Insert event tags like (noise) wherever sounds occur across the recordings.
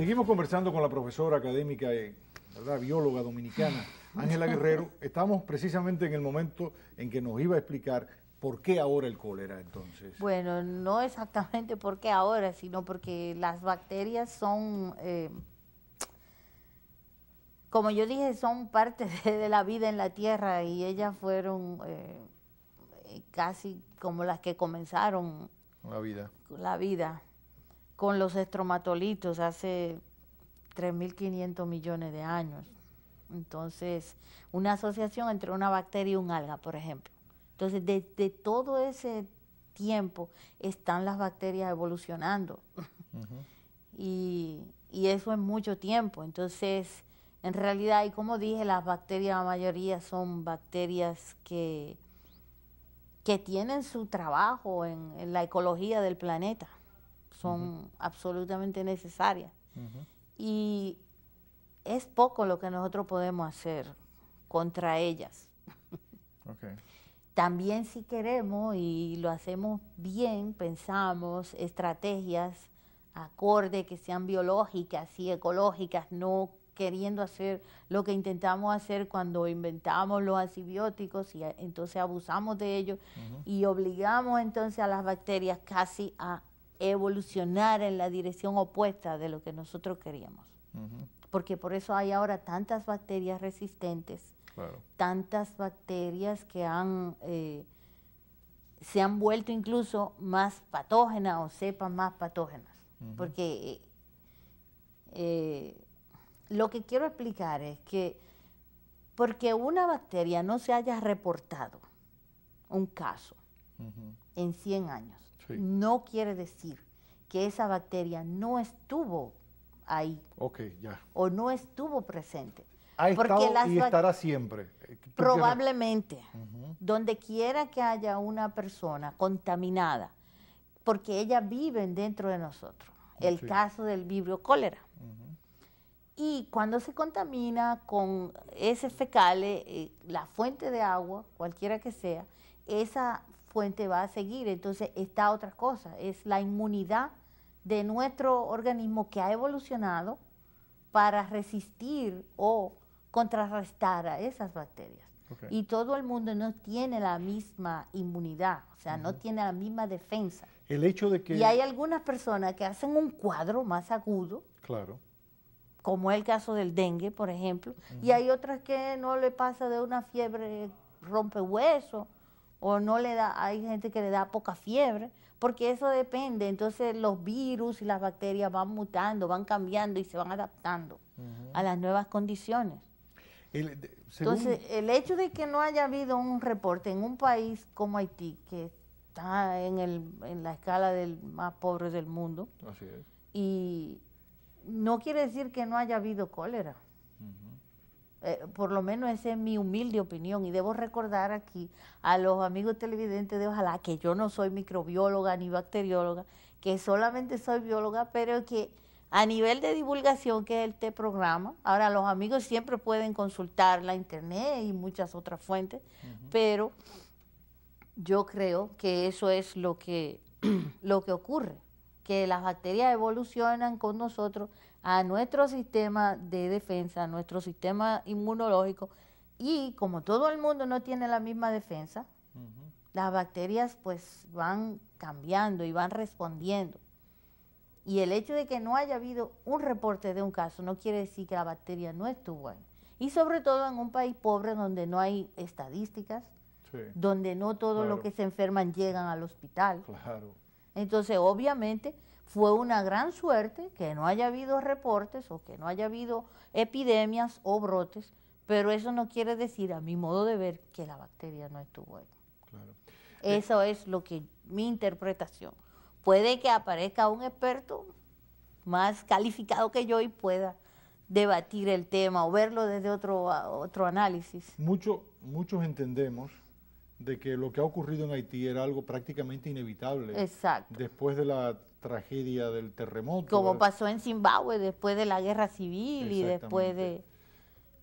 Seguimos conversando con la profesora académica eh, ¿verdad? bióloga dominicana, Ángela Guerrero. Estamos precisamente en el momento en que nos iba a explicar por qué ahora el cólera entonces. Bueno, no exactamente por qué ahora, sino porque las bacterias son... Eh, como yo dije, son parte (laughs) de, la vida en la tierra y ellas fueron eh, casi como las que comenzaron la vida. La vida con los estromatolitos hace 3.500 millones de años. Entonces, una asociación entre una bacteria y un alga, por ejemplo. Entonces, desde de todo ese tiempo están las bacterias evolucionando. (laughs) y, eso es mucho tiempo. Entonces, en realidad, y como dije, las bacterias, la mayoría son bacterias que, que tienen su trabajo en la ecología del planeta son absolutamente necesarias. Y es poco lo que nosotros podemos hacer contra ellas. También si queremos y lo hacemos bien, pensamos estrategias acorde que sean biológicas y ecológicas, no queriendo hacer lo que intentamos hacer cuando inventamos los antibióticos y entonces abusamos de ellos y obligamos entonces a las bacterias casi a evolucionar en la dirección opuesta de lo que nosotros queríamos. Porque por eso hay ahora tantas bacterias resistentes, tantas bacterias que han, eh, se han vuelto incluso más patógenas o cepas más patógenas. Porque eh, lo que quiero explicar es que porque una bacteria no se haya reportado un caso en 100 años, no quiere decir que esa bacteria no estuvo ahí. Ok, ya. O no estuvo presente. porque las y estará siempre. Eh, Probablemente. Donde quiera que haya una persona contaminada, porque ellas viven dentro de nosotros. El caso del vibrio cólera. Y cuando se contamina con ese fecal, eh, eh, la fuente de agua, cualquiera que sea, esa fuente va a seguir. Entonces está otra cosa, es la inmunidad de nuestro organismo que ha evolucionado para resistir o contrarrestar a esas bacterias. Y todo el mundo no tiene la misma inmunidad, o sea, no tiene la misma defensa. El hecho de que... Y hay algunas personas que hacen un cuadro más agudo. Claro. Como el caso del dengue, por ejemplo. Y hay otras que no le pasa de una fiebre rompe hueso o no le da, hay gente que le da poca fiebre, porque eso depende. Entonces los virus y las bacterias van mutando, van cambiando y se van adaptando a las nuevas condiciones. Entonces, el hecho de que no haya habido un reporte en un país como Haití, que está en, el, en la escala del más pobre del mundo, y no quiere decir que no haya habido cólera. Eh, por lo menos esa es mi humilde opinión y debo recordar aquí a los amigos televidentes de Ojalá que yo no soy microbióloga ni bacterióloga, que solamente soy bióloga, pero que a nivel de divulgación que es este programa, ahora los amigos siempre pueden consultar la internet y muchas otras fuentes, pero yo creo que eso es lo que, (clears throat) lo que ocurre que las bacterias evolucionan con nosotros a nuestro sistema de defensa, a nuestro sistema inmunológico. Y como todo el mundo no tiene la misma defensa, las bacterias pues van cambiando y van respondiendo. Y el hecho de que no haya habido un reporte de un caso no quiere decir que la bacteria no estuvo ahí. Y sobre todo en un país pobre donde no hay estadísticas, donde no todos los lo que se enferman llegan al hospital. Claro. Entonces, obviamente, fue una gran suerte que no haya habido reportes o que no haya habido epidemias o brotes, pero eso no quiere decir, a mi modo de ver, que la bacteria no estuvo ahí. Claro. Eh, eso es lo que mi interpretación. Puede que aparezca un experto más calificado que yo y pueda debatir el tema o verlo desde otro, otro análisis. muchos entendemos de que lo que ha ocurrido en Haití era algo prácticamente inevitable. Exacto. Después de la tragedia del terremoto. Como pasó en Zimbabue después de la guerra civil y después de,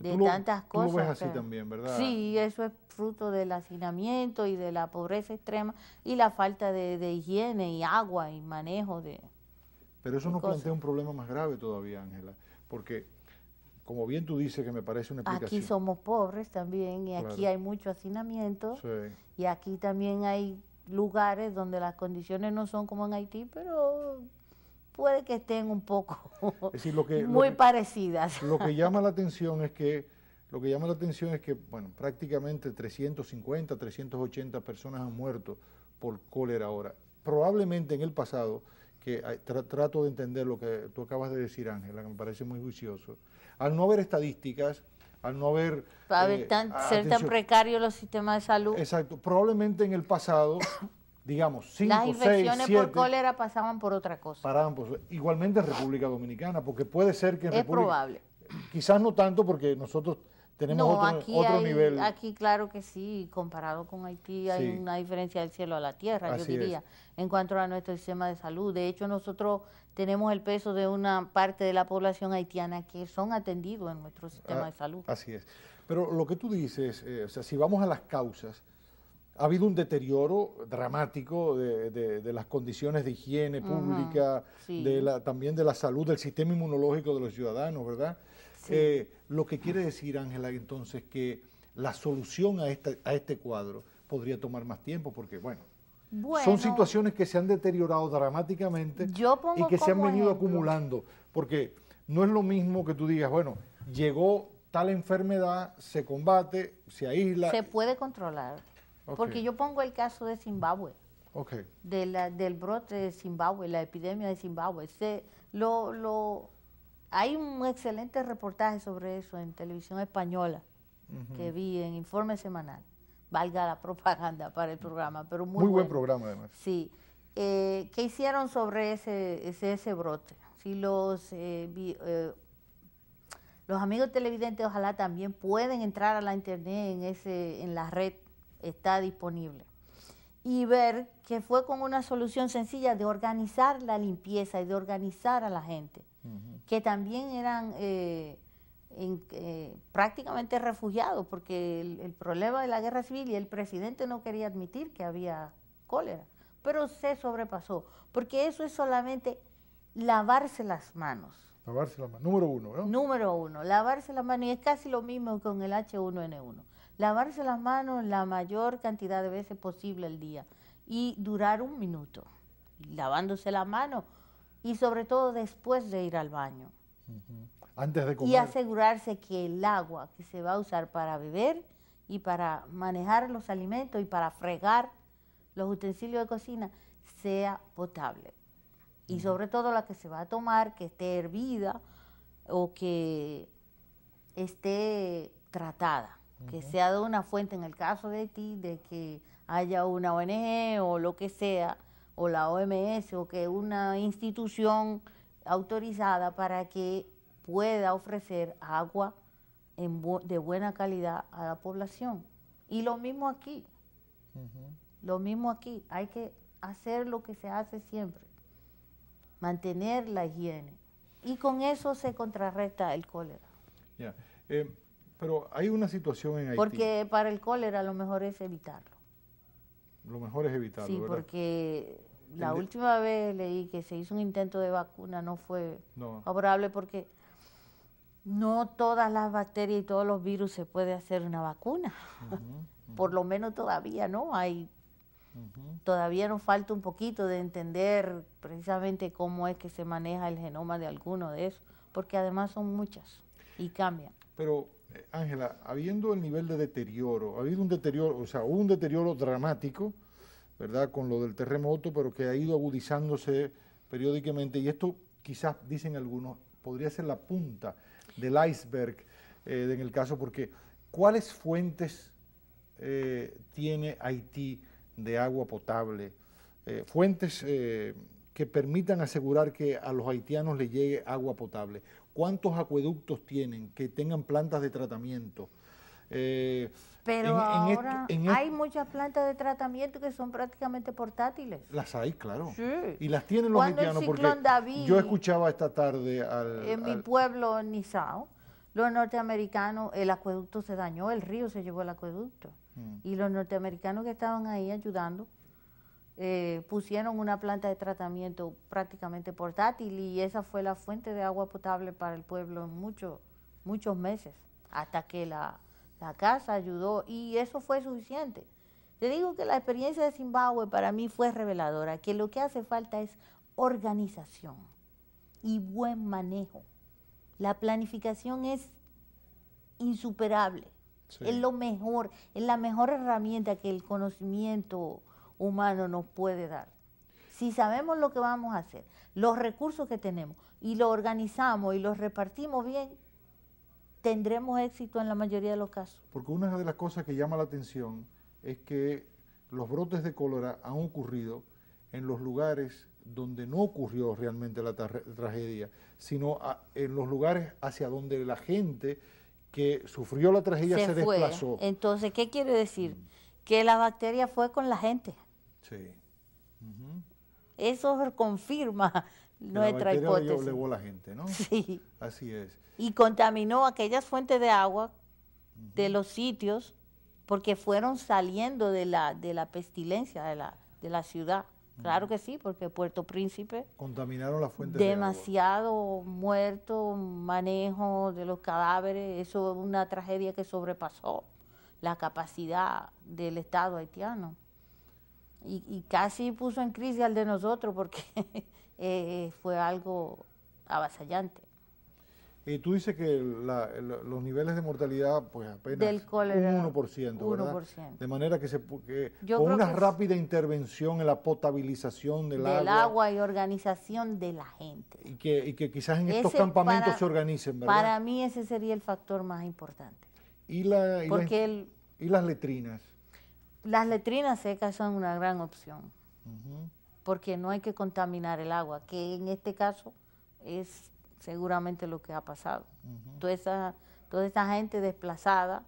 de tantas cosas. Tú así también, ¿verdad? Sí, eso es fruto del hacinamiento y de la pobreza extrema y la falta de, higiene y agua y manejo de. Pero eso nos plantea un problema más grave todavía, Ángela, porque como bien tú dices, que me parece una explicación. Aquí somos pobres también y aquí hay mucho hacinamiento y aquí también hay lugares donde las condiciones no son como en Haití, pero puede que estén un poco lo que, muy parecidas. Lo que (laughs) llama la atención es que lo que llama la atención es que, bueno, prácticamente 350, 380 personas han muerto por cólera ahora. Probablemente en el pasado, que trato de entender lo que tú acabas de decir, Ángela, que me parece muy juicioso, al no haber estadísticas, al no haber... Eh, tan, ser tan precario los sistemas de salud. Exacto. Probablemente en el pasado, (coughs) digamos, cinco, Las infecciones por cólera pasaban por otra cosa. Paraban por, igualmente en República Dominicana, porque puede ser que en es probable. Quizás no tanto porque nosotros tenemos otro, nivel. Aquí claro que sí, comparado con Haití hay una diferencia del cielo a la tierra, yo diría, en cuanto a nuestro sistema de salud. De hecho, nosotros tenemos el peso de una parte de la población haitiana que son atendidos en nuestro sistema ah, de salud. Así es. Pero lo que tú dices, eh, o sea, si vamos a las causas, ha habido un deterioro dramático de, las condiciones de higiene pública, de la, también de la salud, del sistema inmunológico de los ciudadanos, ¿verdad? Eh, lo que quiere decir, Ángela, entonces, que la solución a, a este cuadro podría tomar más tiempo, porque, bueno, son situaciones que se han deteriorado dramáticamente y que se han venido acumulando, porque no es lo mismo que tú digas, bueno, llegó tal enfermedad, se combate, se aísla. Se puede controlar, porque yo pongo el caso de Zimbabue. del brote de Zimbabue, la epidemia de Zimbabue. lo, hay un excelente reportaje sobre eso en televisión española que vi en informe semanal valga la (laughs) propaganda para el programa, pero muy, buen programa además. Sí. Eh, ¿Qué hicieron sobre ese, ese, brote? Si los, eh, eh, los amigos televidentes ojalá también pueden entrar a la internet, en, ese, en la red está disponible, y ver que fue con una solución sencilla de organizar la limpieza y de organizar a la gente, que también eran eh, prácticamente refugiado, porque el, problema de la guerra civil y el presidente no quería admitir que había cólera, pero se sobrepasó, porque eso es solamente lavarse las manos. Lavarse las manos, número uno, ¿no? Número uno, lavarse las manos, y es casi lo mismo con el H1N1. Lavarse las manos la mayor cantidad de veces posible al día y durar un minuto lavándose la mano y sobre todo después de ir al baño. Y asegurarse que el agua que se va a usar para beber y para manejar los alimentos y para fregar los utensilios de cocina sea potable. Y sobre todo la que se va a tomar, que esté hervida o que esté tratada, que sea de una fuente, en el caso de ti, de que haya una ONG o lo que sea, o la OMS o que una institución autorizada para que pueda ofrecer agua de buena calidad a la población. Y lo mismo aquí, lo mismo aquí, hay que hacer lo que se hace siempre, mantener la higiene. Y con eso se contrarresta el cólera. Eh, pero hay una situación en Haití. Porque para el cólera lo mejor es evitarlo. Lo mejor es evitarlo. Sí, porque la última vez leí que se hizo un intento de vacuna, no fue favorable porque no todas las bacterias y todos los virus se puede hacer una vacuna. Por lo menos todavía no hay, todavía nos falta un poquito de entender precisamente cómo es que se maneja el genoma de alguno de esos, porque además son muchas y cambian. Pero eh, Ángela, habiendo el nivel de deterioro, ha habido un deterioro, o sea, un deterioro dramático, ¿verdad? Con lo del terremoto, pero que ha ido agudizándose periódicamente y esto quizás, dicen algunos, podría ser la punta del iceberg, eh, en el caso, porque ¿cuáles fuentes eh, tiene Haití de agua potable? Eh, fuentes que permitan asegurar que a los haitianos les llegue agua potable. ¿Cuántos acueductos tienen que tengan plantas de tratamiento? Eh, pero ahora hay muchas plantas de tratamiento que son prácticamente portátiles. Las hay, claro. Y las tienen los Cuando yo escuchaba esta tarde En mi pueblo, Nizao, los norteamericanos, el acueducto se dañó, el río se llevó el acueducto. Mm. Y los norteamericanos que estaban ahí ayudando eh, pusieron una planta de tratamiento prácticamente portátil y esa fue la fuente de agua potable para el pueblo en muchos muchos meses, hasta que la la casa ayudó y eso fue suficiente. Te digo que la experiencia de Zimbabue para mí fue reveladora, que lo que hace falta es organización y buen manejo. La planificación es insuperable, es lo mejor, es la mejor herramienta que el conocimiento humano nos puede dar. Si sabemos lo que vamos a hacer, los recursos que tenemos y lo organizamos y los repartimos bien, tendremos éxito en la mayoría de los casos. Porque una de las cosas que llama la atención es que los brotes de cólera han ocurrido en los lugares donde no ocurrió realmente la tragedia, sino en los lugares hacia donde la gente que sufrió la tragedia se, desplazó. Entonces, ¿qué quiere decir? Mm. Que la bacteria fue con la gente. Sí. Eso confirma nuestra la hipótesis. la gente, ¿no? (laughs) Sí. Así es. Y contaminó aquellas fuentes de agua de los sitios porque fueron saliendo de la, de la pestilencia de la, ciudad. Claro que sí, porque Puerto Príncipe... Contaminaron las fuentes de agua. Demasiado muerto, manejo de los cadáveres, eso es una tragedia que sobrepasó la capacidad del Estado haitiano. y casi puso en crisis al de nosotros porque (laughs) Eh, fue algo avasallante. Y tú dices que los niveles de mortalidad, pues apenas un 1%, De manera que se que con una rápida intervención en la potabilización del, del agua, y organización de la gente. Y que, y que quizás en estos campamentos se organicen, ¿verdad? Para mí ese sería el factor más importante. ¿Y, la, y, las letrinas? Las letrinas secas son una gran opción porque no hay que contaminar el agua, que en este caso es seguramente lo que ha pasado. toda, esa, gente desplazada.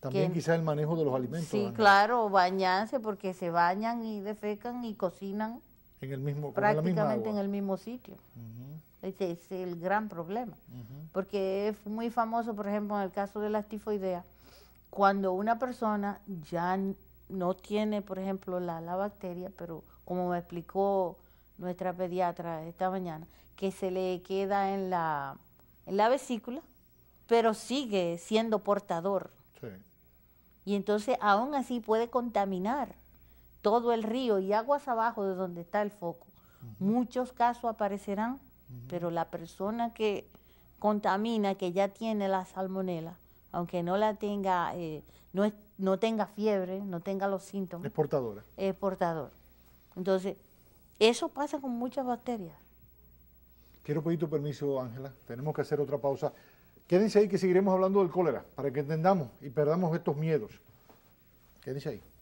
También quizás quizá el manejo de los alimentos. Sí, claro, bañarse porque se bañan y defecan y cocinan en el mismo, prácticamente en el mismo sitio. Ese es el gran problema. Porque es muy famoso, por ejemplo, en el caso de las tifoideas, cuando una persona ya no tiene, por ejemplo, la, bacteria, pero como me explicó nuestra pediatra esta mañana, que se le queda en la, en la vesícula, pero sigue siendo portador. Y entonces aún así puede contaminar todo el río y aguas abajo de donde está el foco. Muchos casos aparecerán, pero la persona que contamina, que ya tiene la salmonela, aunque no la tenga, eh, no, es, no tenga fiebre, no tenga los síntomas. Es portadora. portador. Entonces, eso pasa con muchas bacterias. Quiero pedir tu permiso, Ángela. Tenemos que hacer otra pausa. Quédense ahí que seguiremos hablando del cólera para que entendamos y perdamos estos miedos. Quédense ahí.